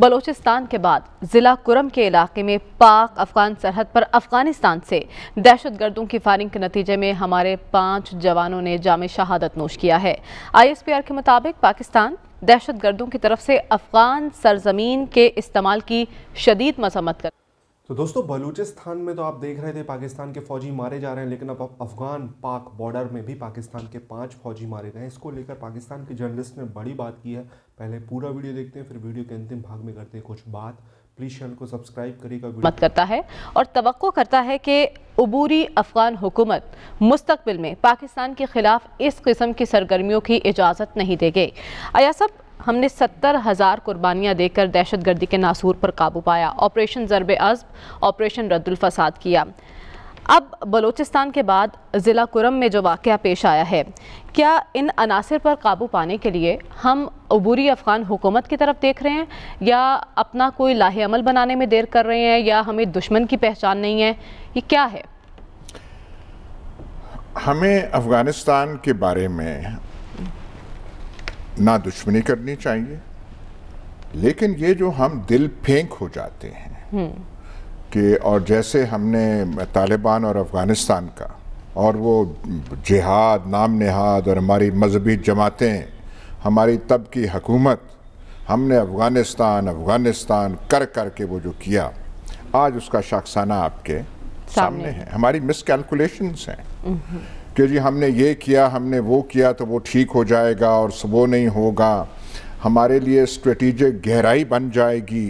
बलोचिस्तान के बाद ज़िला कुरम के इलाके में पाक अफगान सरहद पर अफगानिस्तान से दहशत गर्दों की फायरिंग के नतीजे में हमारे पाँच जवानों ने जाम शहादत नोश किया है आई एस पी आर के मुताबिक पाकिस्तान दहशत गर्दों की तरफ से अफगान सरजमीन के इस्तेमाल की शदीद मसम्मत कर तो दोस्तों बलूचिस्तान में तो आप देख रहे थे पाकिस्तान के फौजी मारे जा रहे हैं लेकिन अब अफगान पाक बॉर्डर में भी पाकिस्तान के पांच फौजी मारे गए इसको लेकर पाकिस्तान के जर्नलिस्ट ने बड़ी बात की है पहले पूरा वीडियो देखते हैं फिर वीडियो के अंतिम भाग में करते हैं कुछ बात प्लीज चैनल को सब्सक्राइब करेगा मत करता है और तो करता है कि अबूरी अफगान हुकूमत मुस्तबिल में पाकिस्तान के खिलाफ इस किस्म की सरगर्मियों की इजाज़त नहीं देगी अयासब हमने सत्तर हज़ार कुर्बानियाँ देकर दहशत गर्दी के नासूर पर काबू पाया ऑपरेशन ज़रब अज़ब ऑपरेशन रद्दुलफसाद किया अब बलूचिस्तान के बाद ज़िला कुरम में जो वाक़ पेश आया है क्या इन अनासर पर काबू पाने के लिए हम अबूरी अफ़गान हुकूमत की तरफ देख रहे हैं या अपना कोई लाहेमल बनाने में देर कर रहे हैं या हमें दुश्मन की पहचान नहीं है ये क्या है हमें अफ़गानिस्तान के बारे में ना दुश्मनी करनी चाहिए लेकिन ये जो हम दिल फेंक हो जाते हैं हम्म। कि और जैसे हमने तालिबान और अफ़गानिस्तान का और वो जिहाद नाम नहाद और हमारी मजहबी जमातें हमारी तब की हकूमत हमने अफ़गानिस्तान अफ़गानिस्तान कर कर के वो जो किया आज उसका शाखसाना आपके सामने, सामने है हमारी मिसकैलकुलेशंस हैं हम्म, हम्म। कि जी हमने ये किया हमने वो किया तो वो ठीक हो जाएगा और वो नहीं होगा हमारे लिए स्ट्रेटिजिक गहराई बन जाएगी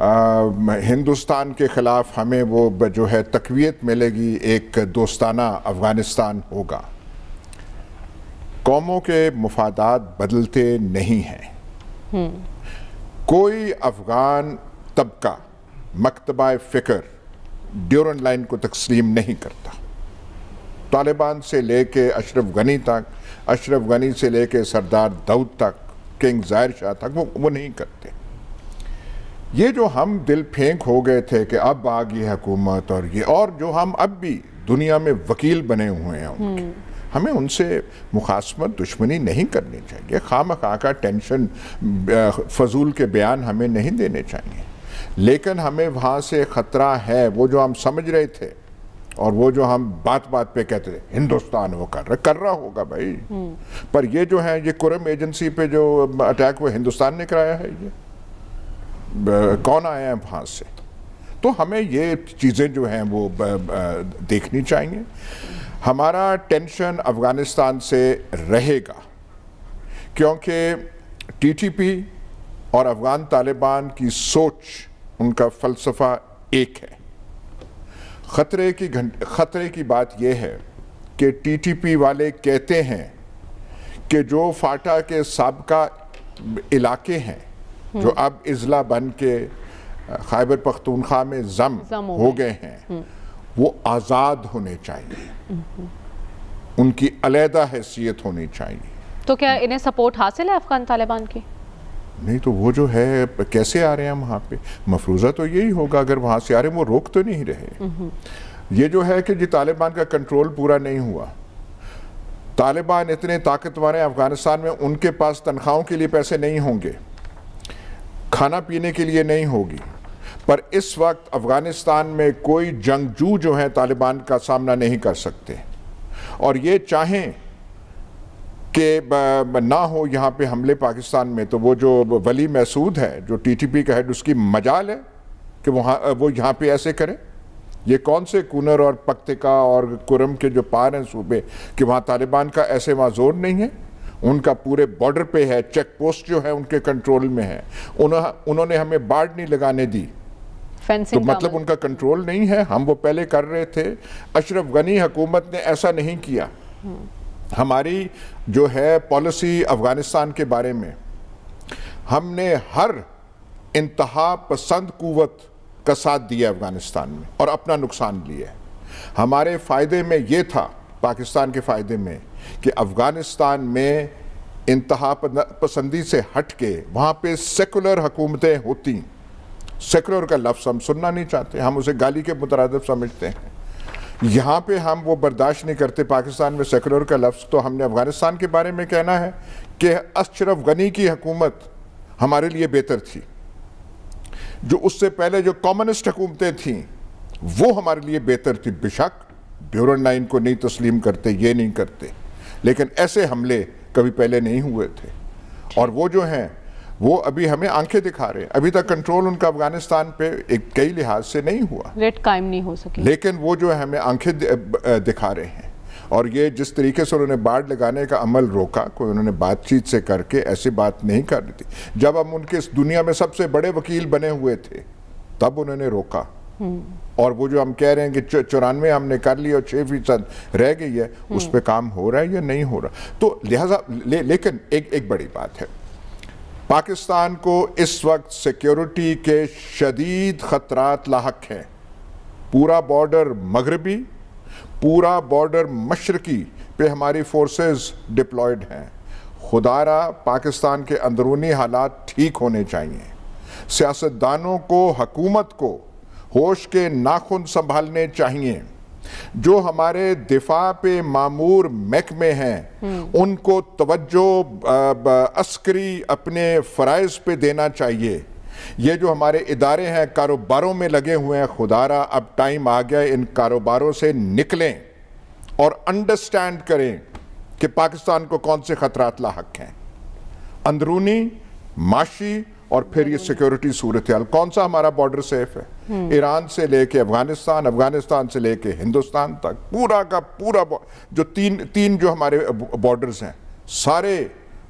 आ, हिंदुस्तान के ख़िलाफ़ हमें वो जो है तकवीत मिलेगी एक दोस्ताना अफ़गानिस्तान होगा कौमों के मफादात बदलते नहीं हैं हम्म। कोई अफ़गान तबका मकतबा फ़िक्र ड्यूरन लाइन को तस्लीम नहीं करता तालिबान से लेके अशरफ गनी तक अशरफ गनी से लेके सरदार दाऊद तक किंग जाहिर शाह तक वो वो नहीं करते ये जो हम दिल फेंक हो गए थे कि अब आ गई हुकूमत और ये और जो हम अब भी दुनिया में वकील बने हुए हैं उनके हम्म। हमें उनसे मुखासमत दुश्मनी नहीं करनी चाहिए खाम खा का टेंशन फजूल के बयान हमें नहीं देने चाहिए लेकिन हमें वहाँ से ख़तरा है वो जो हम समझ रहे थे और वो जो हम बात बात पे कहते थे हिंदुस्तान वो कर रहा कर रहा होगा भाई हम्म। पर ये जो है ये कुरम एजेंसी पे जो अटैक हुआ हिंदुस्तान ने कराया है ये कौन आया है वहाँ से तो हमें ये चीज़ें जो हैं वो देखनी चाहिए हमारा टेंशन अफ़गानिस्तान से रहेगा क्योंकि टीटीपी और अफ़गान तालिबान की सोच उनका फ़लसफ़ा एक है खतरे की घंट खतरे की बात यह है कि टीटीपी वाले कहते हैं कि जो फाटा के सबका इलाके हैं हम्म। जो अब इजला बन के खैबर पख्तूनख्वा में जम, जम हो गए हैं हम्म। वो आज़ाद होने चाहिए हम्म। उनकी अलहदा हैसियत होनी चाहिए तो क्या इन्हें सपोर्ट हासिल है अफगान तालिबान की नहीं तो वो जो है कैसे आ रहे हैं वहाँ पे मफरूजा तो यही होगा अगर वहाँ से आ रहे हैं वो रोक तो नहीं रहे ये जो है कि जी तालिबान का कंट्रोल पूरा नहीं हुआ तालिबान इतने ताकतवर हैं अफ़गानिस्तान में उनके पास तनख्वाहों के लिए पैसे नहीं होंगे खाना पीने के लिए नहीं होगी पर इस वक्त अफ़गानिस्तान में कोई जंगजू जो है तालिबान का सामना नहीं कर सकते और ये चाहें कि ना हो यहाँ पे हमले पाकिस्तान में तो वो जो वली महसूद है जो टीटीपी का हेड उसकी मजाल है कि वहाँ वो यहाँ पे ऐसे करें ये कौन से कूनर और पक्तिका और कुरम के जो पार हैं सूबे कि वहाँ तालिबान का ऐसे वहाँ जोर नहीं है उनका पूरे बॉर्डर पे है चेक पोस्ट जो है उनके कंट्रोल में है उन्होंने हमें बाढ़ नहीं लगाने दी तो मतलब, मतलब उनका कंट्रोल नहीं है हम वो पहले कर रहे थे अशरफ गनी हुकूमत ने ऐसा नहीं किया हम्म। हमारी जो है पॉलिसी अफ़गानिस्तान के बारे में हमने हर इंतहा पसंद कुवत का साथ दिया अफ़गानिस्तान में और अपना नुकसान लिया है हमारे फ़ायदे में ये था पाकिस्तान के फ़ायदे में कि अफ़गानिस्तान में इंतहा पसंदी से हट के वहाँ पर सेकुलर हकूमतें होती सेकुलर का लफ्ज़ हम सुनना नहीं चाहते हम उसे गाली के मुतरद समझते हैं यहाँ पे हम वो बर्दाश्त नहीं करते पाकिस्तान में सेकुलर का लफ्ज़ तो हमने अफ़गानिस्तान के बारे में कहना है कि अशरफ गनी की हकूमत हमारे लिए बेहतर थी जो उससे पहले जो कॉमनिस्ट हुकूमतें थीं वो हमारे लिए बेहतर थी बेशक ब्यूरो नाइन को नहीं तस्लीम करते ये नहीं करते लेकिन ऐसे हमले कभी पहले नहीं हुए थे और वो जो हैं वो अभी हमें आंखें दिखा रहे हैं अभी तक कंट्रोल उनका अफगानिस्तान पे एक कई लिहाज से नहीं हुआ रेट कायम नहीं हो सके लेकिन वो जो है हमें आंखें दिखा रहे हैं और ये जिस तरीके से उन्होंने बाढ़ लगाने का अमल रोका कोई उन्होंने बातचीत से करके ऐसी बात नहीं कर थी जब हम उनके इस दुनिया में सबसे बड़े वकील बने हुए थे तब उन्होंने रोका हम्म। और वो जो हम कह रहे हैं कि चौरानवे हमने कर लिया और छः फीसद रह गई है हम्म। उस पर काम हो रहा है या नहीं हो रहा तो लिहाजा ले, लेकिन एक एक बड़ी बात है पाकिस्तान को इस वक्त सिक्योरिटी के शदीद ख़तरात लाक हैं पूरा बॉर्डर मगरबी पूरा बॉर्डर मशरकी पे हमारी फोर्सेस डिप्लॉयड हैं खुदारा पाकिस्तान के अंदरूनी हालात ठीक होने चाहिए सियासतदानों को हकूमत को होश के नाखुन संभालने चाहिए जो हमारे दिफा पे मामूर महकमे हैं उनको तवज्जो अस्करी अपने फ़रज़ पे देना चाहिए ये जो हमारे इदारे हैं कारोबारों में लगे हुए हैं खुदारा अब टाइम आ गया इन कारोबारों से निकलें और अंडरस्टैंड करें कि पाकिस्तान को कौन से ख़तरात लाक हैं अंदरूनी माशी और फिर ये सिक्योरिटी सूरत हाल कौन सा हमारा बॉर्डर सेफ है हम्म। ईरान से लेके अफगानिस्तान अफगानिस्तान से लेके हिंदुस्तान तक पूरा का पूरा जो तीन तीन जो हमारे बॉर्डर्स हैं सारे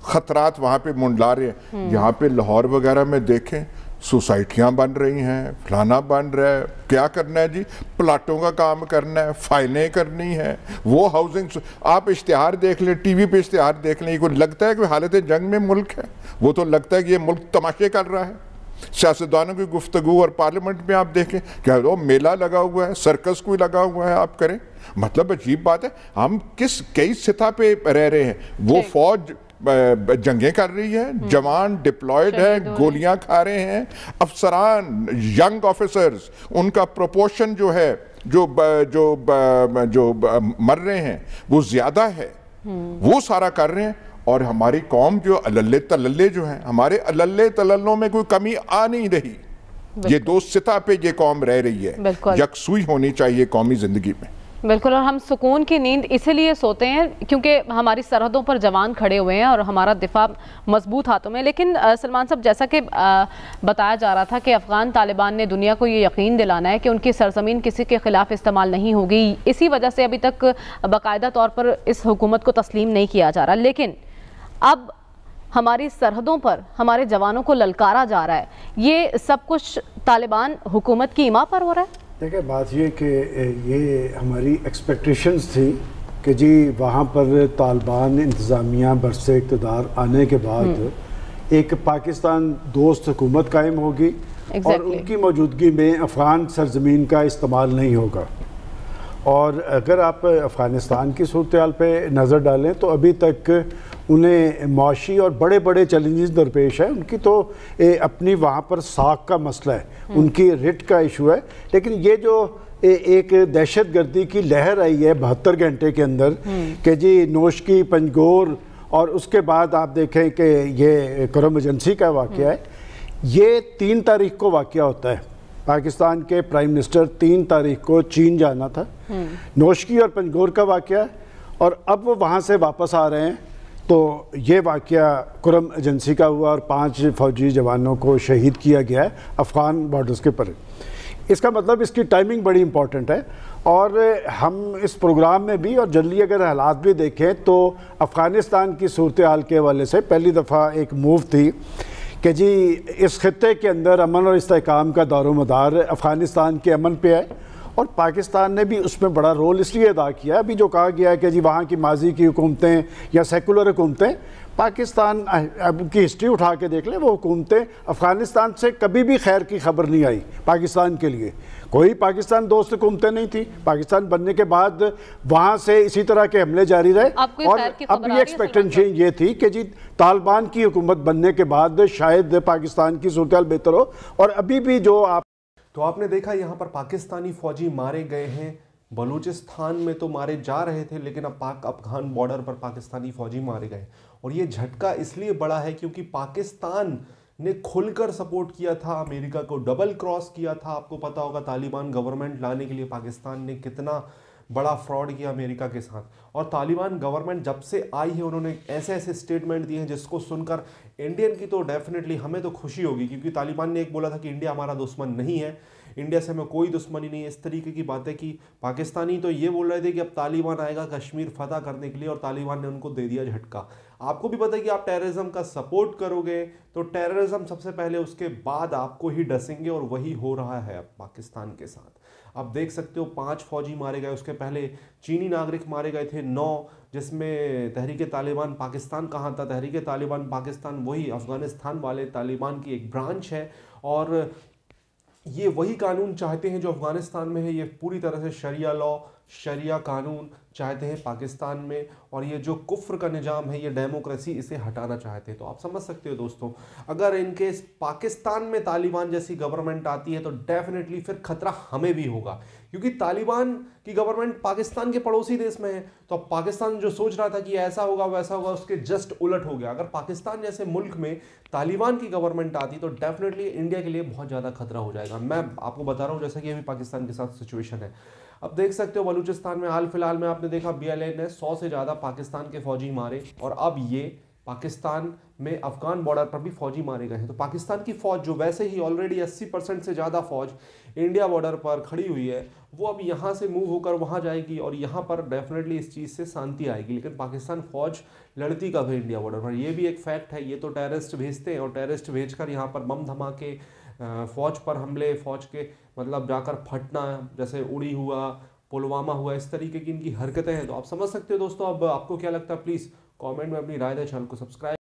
खतरात वहाँ पे मुंडला रहे हैं हम्म। यहाँ पे लाहौर वगैरह में देखें सोसाइटियाँ बन रही हैं फलाना बन रहा है क्या करना है जी प्लाटों का काम करना है फाइलें करनी है वो हाउसिंग आप इश्तहार देख लें टीवी पे इश्तहार देख लें को लगता है कि हालत जंग में मुल्क है वो तो लगता है कि ये मुल्क तमाशे कर रहा है सियासतदानों की गुफ्तु और पार्लियामेंट में आप देखें क्या वो मेला लगा हुआ है सर्कस कोई लगा हुआ है आप करें मतलब अजीब बात है हम किस कई सतह पे रह रहे हैं वो फौज जंगें कर रही है हम्म। जवान डिप्लॉयड है गोलियां खा रहे हैं अफसरान यंग ऑफिसर्स उनका प्रोपोर्शन जो है जो जो जो मर रहे हैं वो ज़्यादा है हम्म। वो सारा कर रहे हैं और हमारी कौम जो अल्ले तल्ले जो हैं हमारे अल्ले तल्लों में कोई कमी आ नहीं रही ये दो सिता पे ये कौम रह रही है यकसुई होनी चाहिए कौमी ज़िंदगी में बिल्कुल और हम सुकून की नींद इसीलिए सोते हैं क्योंकि हमारी सरहदों पर जवान खड़े हुए हैं और हमारा दिफा मजबूत हाथों में लेकिन सलमान साहब जैसा कि बताया जा रहा था कि अफ़गान तालिबान ने दुनिया को ये यकीन दिलाना है कि उनकी सरजमीन किसी के ख़िलाफ़ इस्तेमाल नहीं होगी इसी वजह से अभी तक बाकायदा तौर पर इस हुकूमत को तस्लीम नहीं किया जा रहा लेकिन अब हमारी सरहदों पर हमारे जवानों को ललकारा जा रहा है ये सब कुछ तालिबान हुकूमत की इमा पर हो रहा है देखिए बात ये कि ये हमारी एक्सपेक्टेशंस थी कि जी वहाँ पर तालिबान इंतज़ामिया बरस इकतदार आने के बाद हम्म। एक पाकिस्तान दोस्त हुकूमत कायम होगी exactly. और उनकी मौजूदगी में अफ़गान सरजमीन का इस्तेमाल नहीं होगा और अगर आप अफ़गानिस्तान की सूरत पर नज़र डालें तो अभी तक उन्हें माशी और बड़े बड़े चैलेंजेस दरपेश हैं उनकी तो ए, अपनी वहाँ पर साख का मसला है हम्म। उनकी रिट का इशू है लेकिन ये जो ए, एक दहशत गर्दी की लहर आई है बहत्तर घंटे के अंदर हम्म। कि जी नोश की पंजगोर और उसके बाद आप देखें कि ये करम एजेंसी का वाक़ है हम्म। ये तीन तारीख को वाक़ होता है पाकिस्तान के प्राइम मिनिस्टर तीन तारीख को चीन जाना था नोशकी और पंजगोर का वाक़ और अब वो वहाँ से वापस आ रहे हैं तो ये वाक़ कुरम एजेंसी का हुआ और पांच फ़ौजी जवानों को शहीद किया गया है अफ़गान बॉर्डर्स के पर इसका मतलब इसकी टाइमिंग बड़ी इम्पॉर्टेंट है और हम इस प्रोग्राम में भी और जल्दी अगर हालात भी देखें तो अफ़गानिस्तान की सूरत हाल के हवाले से पहली दफ़ा एक मूव थी कि जी इस खत्े के अंदर अमन और इसकाम का दारो मदार अफ़गानिस्तान के अमन पे है और पाकिस्तान ने भी उसमें बड़ा रोल इसलिए अदा किया अभी जो कहा गया है कि जी वहाँ की माजी की हुकूमतें या सेकुलर हुकूमतें पाकिस्तान अब की हिस्ट्री उठा के देख लें वो हुकूमतें अफ़गानिस्तान से कभी भी खैर की खबर नहीं आई पाकिस्तान के लिए कोई पाकिस्तान दोस्त हुकूमतें नहीं थी पाकिस्तान बनने के बाद वहाँ से इसी तरह के हमले जारी रहे और अब ये एक्सपेक्टेशन ये थी कि जी तालिबान की हुकूमत बनने के बाद शायद पाकिस्तान की सूरत बेहतर हो और अभी भी जो आप तो आपने देखा यहाँ पर पाकिस्तानी फौजी मारे गए हैं बलूचिस्तान में तो मारे जा रहे थे लेकिन अब पाक अफगान बॉर्डर पर पाकिस्तानी फौजी मारे गए और ये झटका इसलिए बड़ा है क्योंकि पाकिस्तान ने खुलकर सपोर्ट किया था अमेरिका को डबल क्रॉस किया था आपको पता होगा तालिबान गवर्नमेंट लाने के लिए पाकिस्तान ने कितना बड़ा फ्रॉड किया अमेरिका के साथ और तालिबान गवर्नमेंट जब से आई है उन्होंने ऐसे ऐसे स्टेटमेंट दिए हैं जिसको सुनकर इंडियन की तो डेफिनेटली हमें तो खुशी होगी क्योंकि तालिबान ने एक बोला था कि इंडिया हमारा दुश्मन नहीं है इंडिया से हमें कोई दुश्मनी नहीं है इस तरीके की बातें की पाकिस्तानी तो ये बोल रहे थे कि अब तालिबान आएगा कश्मीर फतह करने के लिए और तालिबान ने उनको दे दिया झटका आपको भी पता है कि आप टेररिज्म का सपोर्ट करोगे तो टेररिज्म सबसे पहले उसके बाद आपको ही डसेंगे और वही हो रहा है अब पाकिस्तान के साथ आप देख सकते हो पाँच फौजी मारे गए उसके पहले चीनी नागरिक मारे गए थे नौ जिसमें तहरीक तालिबान पाकिस्तान कहाँ था तहरीक तालिबान पाकिस्तान वही अफ़गानिस्तान वाले तालिबान की एक ब्रांच है और ये वही कानून चाहते हैं जो अफ़गानिस्तान में है ये पूरी तरह से शरिया लॉ शरिया कानून चाहते हैं पाकिस्तान में और ये जो कुफ्र का निज़ाम है ये डेमोक्रेसी इसे हटाना चाहते हैं तो आप समझ सकते हो दोस्तों अगर इनके पाकिस्तान में तालिबान जैसी गवर्नमेंट आती है तो डेफिनेटली फिर खतरा हमें भी होगा क्योंकि तालिबान की गवर्नमेंट पाकिस्तान के पड़ोसी देश में है तो अब पाकिस्तान जो सोच रहा था कि ऐसा होगा वैसा होगा उसके जस्ट उलट हो गया अगर पाकिस्तान जैसे मुल्क में तालिबान की गवर्नमेंट आती तो डेफिनेटली इंडिया के लिए बहुत ज़्यादा खतरा हो जाएगा मैं आपको बता रहा हूँ जैसा कि अभी पाकिस्तान के साथ सिचुएशन है अब देख सकते हो बलूचिस्तान में हाल फिलहाल में आपने देखा बी ने सौ से ज़्यादा पाकिस्तान के फौजी मारे और अब ये पाकिस्तान में अफगान बॉर्डर पर भी फौजी मारे गए हैं तो पाकिस्तान की फौज जो वैसे ही ऑलरेडी 80 परसेंट से ज़्यादा फौज इंडिया बॉर्डर पर खड़ी हुई है वो अब यहाँ से मूव होकर वहाँ जाएगी और यहाँ पर डेफिनेटली इस चीज़ से शांति आएगी लेकिन पाकिस्तान फौज लड़ती कब है इंडिया बॉर्डर पर यह भी एक फैक्ट है ये तो टेररिस्ट भेजते हैं और टेररिस्ट भेज यहाँ पर बम धमाके फ़ौज पर हमले फ़ौज के मतलब जाकर फटना जैसे उड़ी हुआ पुलवामा हुआ इस तरीके की इनकी हरकतें हैं तो आप समझ सकते हो दोस्तों अब आपको क्या लगता है प्लीज़ कमेंट में अपनी राय दें चैनल को सब्सक्राइब